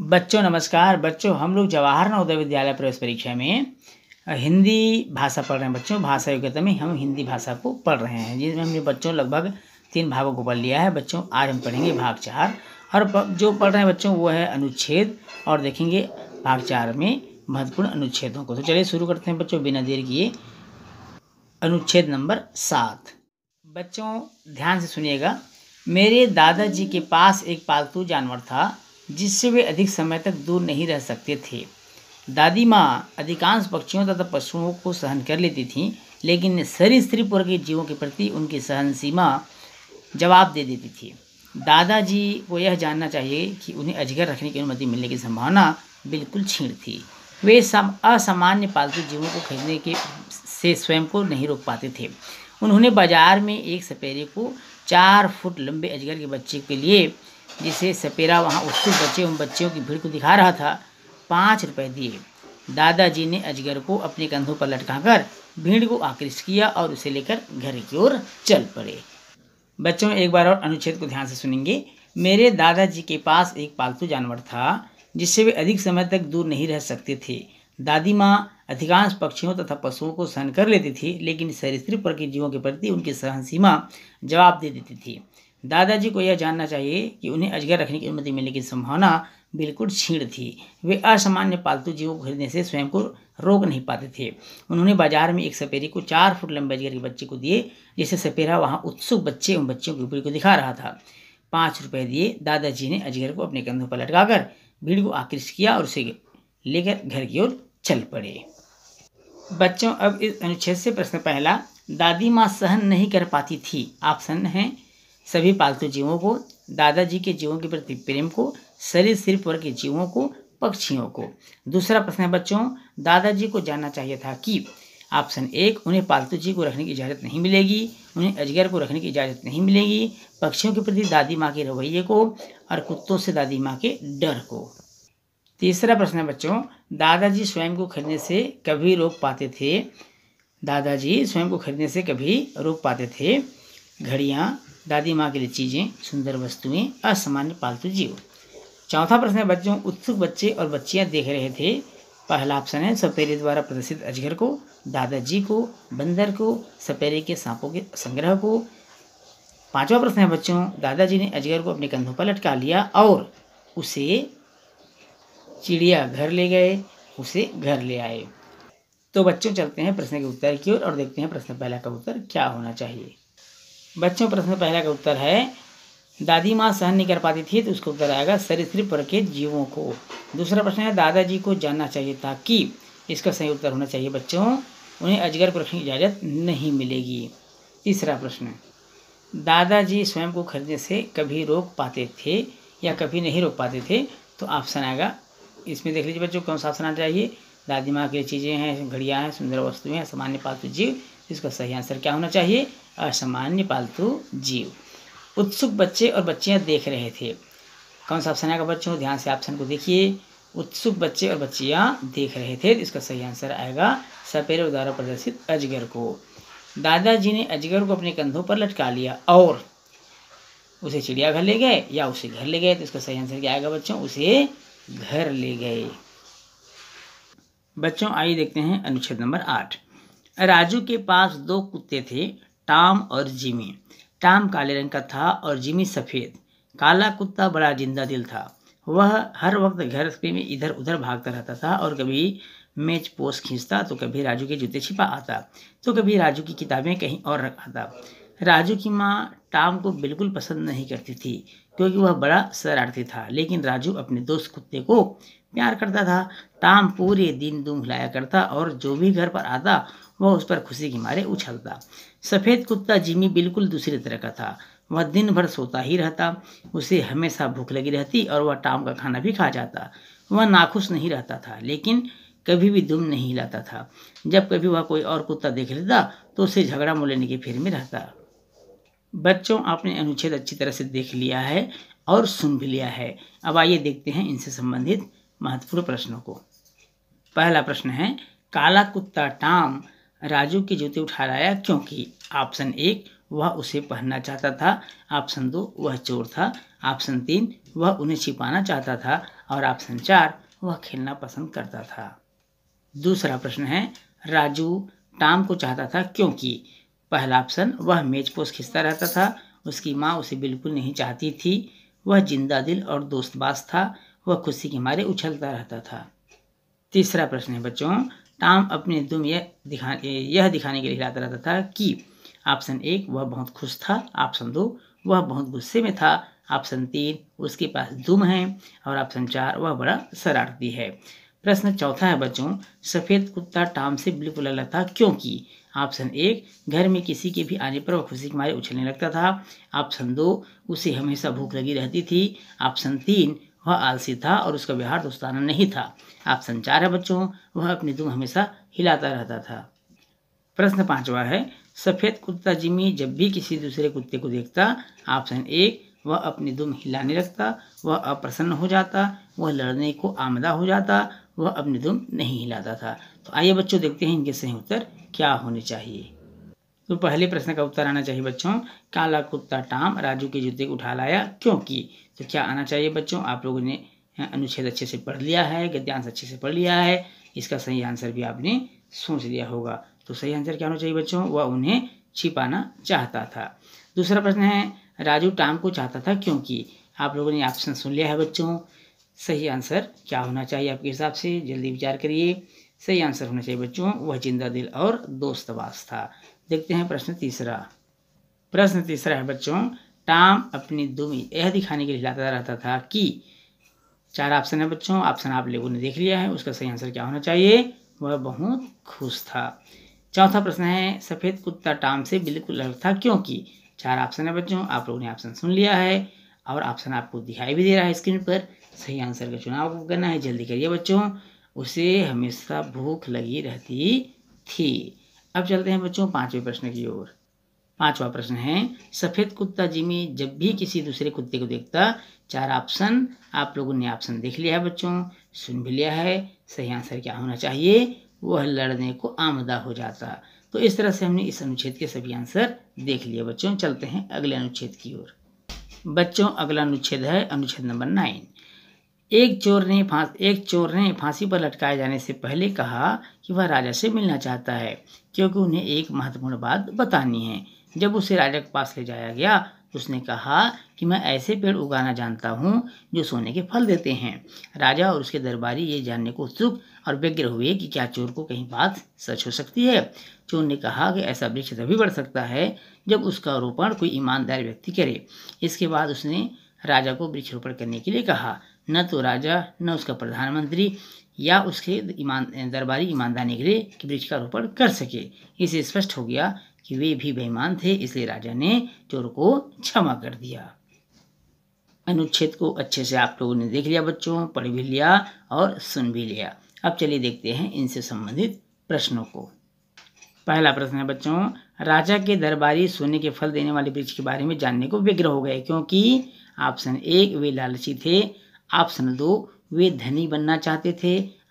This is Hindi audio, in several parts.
बच्चों नमस्कार बच्चों हम लोग जवाहर नवोदय विद्यालय प्रवेश परीक्षा में हिंदी भाषा पढ़ रहे हैं बच्चों भाषा योग्यता में हम हिंदी भाषा को पढ़ रहे हैं जिसमें हमने बच्चों लगभग तीन भागों को पढ़ लिया है बच्चों आज हम पढ़ेंगे भाग चार और जो पढ़ रहे हैं बच्चों वो है अनुच्छेद और देखेंगे भाग चार में महत्वपूर्ण अनुच्छेदों को तो चलिए शुरू करते हैं बच्चों बिना देर किए अनुच्छेद नंबर सात बच्चों ध्यान से सुनिएगा मेरे दादाजी के पास एक पालतू जानवर था जिससे वे अधिक समय तक दूर नहीं रह सकते थे दादी माँ अधिकांश पक्षियों तथा पशुओं को सहन कर लेती थीं लेकिन सरी स्त्री पुर के जीवों के प्रति उनकी सहन सीमा जवाब दे देती थी दादाजी को यह जानना चाहिए कि उन्हें अजगर रखने की अनुमति मिलने की संभावना बिल्कुल छीण थी वे सब असामान्य पालतू जीवों को खरीदने के से स्वयं को नहीं रोक पाते थे उन्होंने बाजार में एक सपेरे को चार फुट लंबे अजगर के बच्चे के लिए जिसे सपेरा वहाँ उत्सुक बच्चे उन बच्चियों की भीड़ को दिखा रहा था पाँच रुपए दिए दादाजी ने अजगर को अपने कंधों पर लटकाकर भीड़ को आकृष्ट किया और उसे लेकर घर की ओर चल पड़े बच्चों एक बार और अनुच्छेद को ध्यान से सुनेंगे मेरे दादाजी के पास एक पालतू जानवर था जिससे वे अधिक समय तक दूर नहीं रह सकते थे दादी माँ अधिकांश पक्षियों तथा पशुओं को सहन कर लेती थी लेकिन सरिस्त्री पर के जीवों के प्रति उनकी सहन सीमा जवाब दे देती थी दादाजी को यह जानना चाहिए कि उन्हें अजगर रखने की अनुमति मिलने की संभावना बिल्कुल छीण थी वे असामान्य पालतू जीवों को खरीदने से स्वयं को रोक नहीं पाते थे उन्होंने बाजार में एक सपेरी को चार फुट लंबे अजगर के बच्चे को दिए जिसे सपेरा वहाँ उत्सुक बच्चे एवं बच्चियों की भीड़ को दिखा रहा था पाँच रुपये दिए दादाजी ने अजगर को अपने कंधों पर लटकाकर भीड़ को आकृष्ट किया और उसे लेकर घर की ओर चल पड़े बच्चों अब इस अनुच्छेद से प्रश्न पहला दादी माँ सहन नहीं कर पाती थी आप सहन हैं सभी पालतू जीवों को दादाजी के जीवों के प्रति प्रेम को शरीर सिर्फ वर्ग के जीवों को पक्षियों को दूसरा प्रश्न है बच्चों दादाजी को जानना चाहिए था कि ऑप्शन एक उन्हें पालतू जीव को रखने की इजाज़त नहीं मिलेगी उन्हें अजगर को रखने की इजाज़त नहीं मिलेगी पक्षियों के प्रति दादी माँ के रवैये को और कुत्तों से दादी माँ के डर को तीसरा प्रश्न है बच्चों दादाजी स्वयं को खरीदने से कभी रोक पाते थे दादाजी स्वयं को खरीदने से कभी रोक पाते थे घड़ियाँ दादी माँ के लिए चीज़ें सुंदर वस्तुएं असामान्य पालतू जीव चौथा प्रश्न है बच्चों उत्सुक बच्चे और बच्चियाँ देख रहे थे पहला ऑप्शन है सपेरे द्वारा प्रदर्शित अजगर को दादाजी को बंदर को सपेरे के सांपों के संग्रह को पांचवा प्रश्न है बच्चों दादाजी ने अजगर को अपने कंधों पर लटका लिया और उसे चिड़िया घर ले गए उसे घर ले आए तो बच्चों चलते हैं प्रश्न के उत्तर की ओर और, और देखते हैं प्रश्न पहला का उत्तर क्या होना चाहिए बच्चों प्रश्न पहला का उत्तर है दादी माँ सहन नहीं कर पाती थी तो उसका उत्तर आएगा सरिसृप पर के जीवों को दूसरा प्रश्न है दादाजी को जानना चाहिए ताकि इसका सही उत्तर होना चाहिए बच्चों उन्हें अजगर को रखने की इजाज़त नहीं मिलेगी तीसरा प्रश्न दादाजी स्वयं को खरीदने से कभी रोक पाते थे या कभी नहीं रोक पाते थे तो ऑप्शन आएगा इसमें देख लीजिए बच्चों कौन सा ऑप्शन आना चाहिए दादी माँ की चीज़ें हैं घड़ियाँ हैं सुंदर वस्तुएँ हैं सामान्य पात्र जीव इसका सही आंसर क्या होना चाहिए असामान्य पालतू जीव उत्सुक बच्चे और बच्चियाँ देख रहे थे कौन सा ऑप्शन आएगा बच्चों ध्यान से ऑप्शन को देखिए उत्सुक बच्चे और बच्चियाँ देख रहे थे इसका सही आंसर आएगा सपेरे द्वारा प्रदर्शित अजगर को दादाजी ने अजगर को अपने कंधों पर लटका लिया और उसे चिड़ियाघर ले गए या उसे घर ले गए तो इसका सही आंसर क्या आएगा बच्चों उसे घर ले गए बच्चों आइए देखते हैं अनुच्छेद नंबर आठ राजू के पास दो कुत्ते थे टॉम और जिमी टॉम काले रंग का था और जिमी सफ़ेद काला कुत्ता बड़ा जिंदा दिल था वह हर वक्त घर में इधर उधर भागता रहता था और कभी मेज पोस्ट खींचता तो कभी राजू के जूते छिपा आता तो कभी राजू की किताबें कहीं और रखाता राजू की माँ टॉम को बिल्कुल पसंद नहीं करती थी क्योंकि वह बड़ा शरारती था लेकिन राजू अपने दोस्त कुत्ते को प्यार करता था टॉम पूरे दिन दुम हिलाया करता और जो भी घर पर आता वह उस पर खुशी के मारे उछलता सफ़ेद कुत्ता जिमी बिल्कुल दूसरी तरह का था वह दिन भर सोता ही रहता उसे हमेशा भूख लगी रहती और वह टाम का खाना भी खा जाता वह नाखुश नहीं रहता था लेकिन कभी भी दुम नहीं हिलाता था जब कभी वह कोई और कुत्ता देख लेता तो उसे झगड़ा मोलेने के फेर में रहता बच्चों आपने अनुच्छेद अच्छी तरह से देख लिया है और सुन भी लिया है अब आइए देखते हैं इनसे संबंधित महत्वपूर्ण प्रश्नों को पहला प्रश्न है काला कुत्ता टाम राजू की जूती उठा लाया क्योंकि ऑप्शन एक वह उसे पहनना चाहता था ऑप्शन दो वह चोर था ऑप्शन तीन वह उन्हें छिपाना चाहता था और ऑप्शन चार वह खेलना पसंद करता था दूसरा प्रश्न है राजू टाम को चाहता था क्योंकि पहला ऑप्शन वह मेज पोस खिंचता रहता था उसकी माँ उसे बिल्कुल नहीं चाहती थी वह जिंदा दिल और दोस्तबाज था वह खुशी के मारे उछलता रहता था तीसरा प्रश्न है बच्चों टाम अपने दुम यह दिखाने यह दिखाने के लिए हिलाता रहता था कि ऑप्शन एक वह बहुत खुश था ऑप्शन दो वह बहुत गुस्से में था ऑप्शन तीन उसके पास दुम है और ऑप्शन चार वह बड़ा शरारती है प्रश्न चौथा है बच्चों सफ़ेद कुत्ता टाम से बिल्कुल अलग था क्योंकि ऑप्शन एक घर में किसी के भी आने पर वह खुशी के मारे उछलने लगता था ऑप्शन दो उसे हमेशा भूख लगी रहती थी ऑप्शन तीन वह आलसी था और उसका व्यवहार दोस्ताना नहीं था आप संचार है बच्चों वह अपनी दुम हमेशा हिलाता रहता था प्रश्न पांचवा है सफ़ेद कुत्ता जिमी जब भी किसी दूसरे कुत्ते को देखता ऑप्शन एक वह अपनी दुम हिलाने लगता वह अप्रसन्न हो जाता वह लड़ने को आमदा हो जाता वह अपनी दुम नहीं हिलाता था तो आइए बच्चों देखते हैं इनके सही उत्तर क्या होने चाहिए तो पहले प्रश्न का उत्तर आना चाहिए बच्चों काला कुत्ता टाम राजू के जूते उठा लाया क्योंकि तो क्या आना चाहिए बच्चों आप लोगों ने अनुच्छेद अच्छे से पढ़ लिया है गद्यांश अच्छे से पढ़ लिया है इसका सही आंसर भी आपने सोच लिया होगा तो सही आंसर क्या होना चाहिए बच्चों वह उन्हें छिपाना चाहता था दूसरा प्रश्न है राजू टाम को चाहता था क्योंकि आप लोगों ने ऑप्शन सुन लिया है बच्चों सही आंसर क्या होना चाहिए आपके हिसाब से जल्दी विचार करिए सही आंसर होना चाहिए बच्चों वह जिंदा दिल और दोस्त था देखते हैं प्रश्न तीसरा प्रश्न तीसरा है बच्चों टाम अपनी दुमी यह दिखाने के लिए हिलाता रहता था कि चार ऑप्शन है बच्चों ऑप्शन आप लोगों ने देख लिया है उसका सही आंसर क्या होना चाहिए वह बहुत खुश था चौथा प्रश्न है सफ़ेद कुत्ता टाम से बिल्कुल अलग था क्योंकि चार ऑप्शन है बच्चों आप लोगों ने ऑप्शन सुन लिया है और ऑप्शन आपको दिखाई भी दे रहा है स्क्रीन पर सही आंसर का चुनाव करना है जल्दी करिए बच्चों उसे हमेशा भूख लगी रहती थी अब चलते हैं बच्चों पांचवें प्रश्न की ओर पांचवा प्रश्न है सफ़ेद कुत्ता जिमी जब भी किसी दूसरे कुत्ते को देखता चार ऑप्शन आप लोगों ने ऑप्शन देख लिया है बच्चों सुन भी लिया है सही आंसर क्या होना चाहिए वह लड़ने को आमदा हो जाता तो इस तरह से हमने इस अनुच्छेद के सभी आंसर देख लिए बच्चों चलते हैं अगले अनुच्छेद की ओर बच्चों अगला अनुच्छेद है अनुच्छेद नंबर नाइन एक चोर ने फांस एक चोर ने फांसी पर लटकाए जाने से पहले कहा कि वह राजा से मिलना चाहता है क्योंकि उन्हें एक महत्वपूर्ण बात बतानी है जब उसे राजा के पास ले जाया गया तो उसने कहा कि मैं ऐसे पेड़ उगाना जानता हूँ जो सोने के फल देते हैं राजा और उसके दरबारी ये जानने को उत्सुक और व्यग्र हुए कि क्या चोर को कहीं बात सच हो सकती है चोर ने कहा कि ऐसा वृक्ष तभी बढ़ सकता है जब उसका रोपण कोई ईमानदार व्यक्ति करे इसके बाद उसने राजा को वृक्षारोपण करने के लिए कहा न तो राजा न उसका प्रधानमंत्री या उसके ईमान दरबारी ईमानदारी के लिए वृक्षारोपण कर सके इसे स्पष्ट हो गया कि वे भी बेईमान थे इसलिए राजा ने चोर को क्षमा कर दिया अनुच्छेद को अच्छे से आप लोगों ने देख लिया बच्चों पढ़ भी लिया और सुन भी लिया अब चलिए देखते हैं इनसे संबंधित प्रश्नों को पहला प्रश्न है बच्चों राजा के दरबारी सोने के फल देने वाले वृक्ष के बारे में जानने को विग्रह हो गए क्योंकि ऑप्शन एक वे लालची थे ऑप्शन दो वे धनी बनना चाहते थे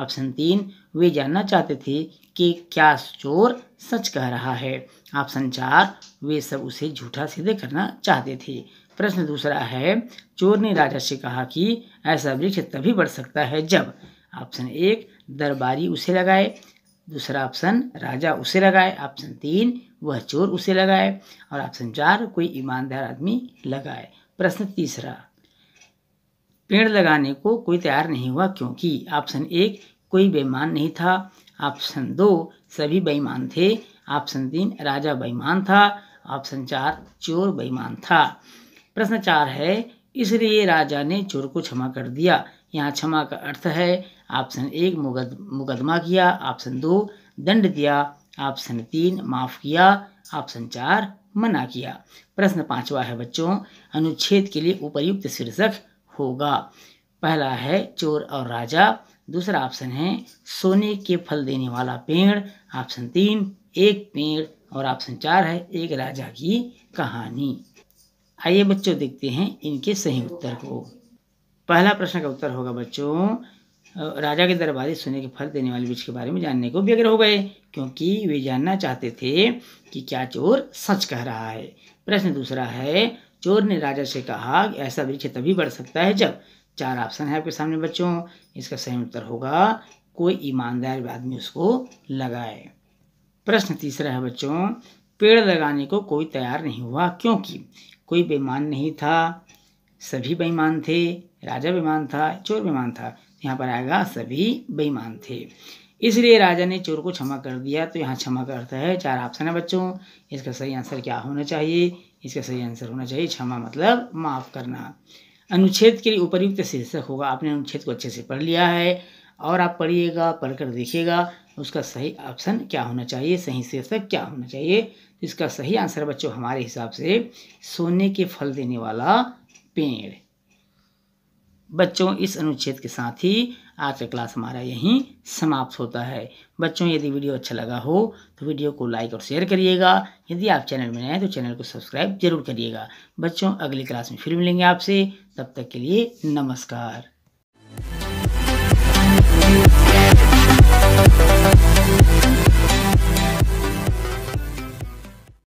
ऑप्शन तीन वे जानना चाहते थे कि क्या चोर सच कह रहा है ऑप्शन चार वे सब उसे झूठा सीधे करना चाहते थे प्रश्न दूसरा है चोर ने राजा से कहा कि ऐसा वृक्ष तभी बढ़ सकता है जब ऑप्शन एक दरबारी उसे लगाए दूसरा ऑप्शन राजा उसे लगाए ऑप्शन तीन वह चोर उसे लगाए और ऑप्शन चार कोई ईमानदार आदमी लगाए प्रश्न तीसरा पेड़ लगाने को कोई तैयार नहीं हुआ क्योंकि ऑप्शन एक कोई बेईमान नहीं था ऑप्शन दो सभी बेईमान थे ऑप्शन तीन राजा बेईमान था ऑप्शन चार चोर बेईमान था प्रश्न चार है इसलिए राजा ने चोर को क्षमा कर दिया यहाँ क्षमा का अर्थ है ऑप्शन एक मुकद मुकदमा किया ऑप्शन दो दंड दिया ऑप्शन तीन माफ़ किया ऑप्शन चार मना किया प्रश्न पांचवा है बच्चों अनुच्छेद के लिए उपयुक्त शीर्षक होगा पहला है चोर और राजा दूसरा ऑप्शन है सोने के फल देने वाला पेड़ ऑप्शन तीन एक पेड़ और ऑप्शन चार है एक राजा की कहानी आइए बच्चों देखते हैं इनके सही उत्तर को पहला प्रश्न का उत्तर होगा बच्चों राजा के दरबारी सोने के फल देने वाले वृक्ष के बारे में जानने को व्यग्र हो गए क्योंकि वे जानना चाहते थे कि क्या चोर सच कह रहा है प्रश्न दूसरा है चोर ने राजा से कहा ऐसा वृक्ष तभी बढ़ सकता है जब चार ऑप्शन है आपके सामने बच्चों इसका सही उत्तर होगा कोई ईमानदार आदमी उसको लगाए प्रश्न तीसरा है बच्चों पेड़ लगाने को कोई तैयार नहीं हुआ क्योंकि कोई बेईमान नहीं था सभी बेईमान थे राजा बेईमान था चोर बेईमान था यहाँ पर आएगा सभी बेईमान थे इसलिए राजा ने चोर को क्षमा कर दिया तो यहाँ क्षमा करता है चार ऑप्शन है बच्चों इसका सही आंसर क्या होना चाहिए इसका सही आंसर होना चाहिए क्षमा मतलब माफ़ करना अनुच्छेद के लिए उपयुक्त शीर्षक होगा आपने अनुच्छेद को अच्छे से पढ़ लिया है और आप पढ़िएगा पढ़कर देखिएगा उसका सही ऑप्शन क्या होना चाहिए सही शीर्षक क्या होना चाहिए इसका सही आंसर बच्चों हमारे हिसाब से सोने के फल देने वाला पेड़ बच्चों इस अनुच्छेद के साथ ही आज का क्लास हमारा यहीं समाप्त होता है बच्चों यदि वीडियो अच्छा लगा हो तो वीडियो को लाइक और शेयर करिएगा यदि आप चैनल में नए हैं तो चैनल को सब्सक्राइब जरूर करिएगा बच्चों अगली क्लास में फिर मिलेंगे आपसे तब तक के लिए नमस्कार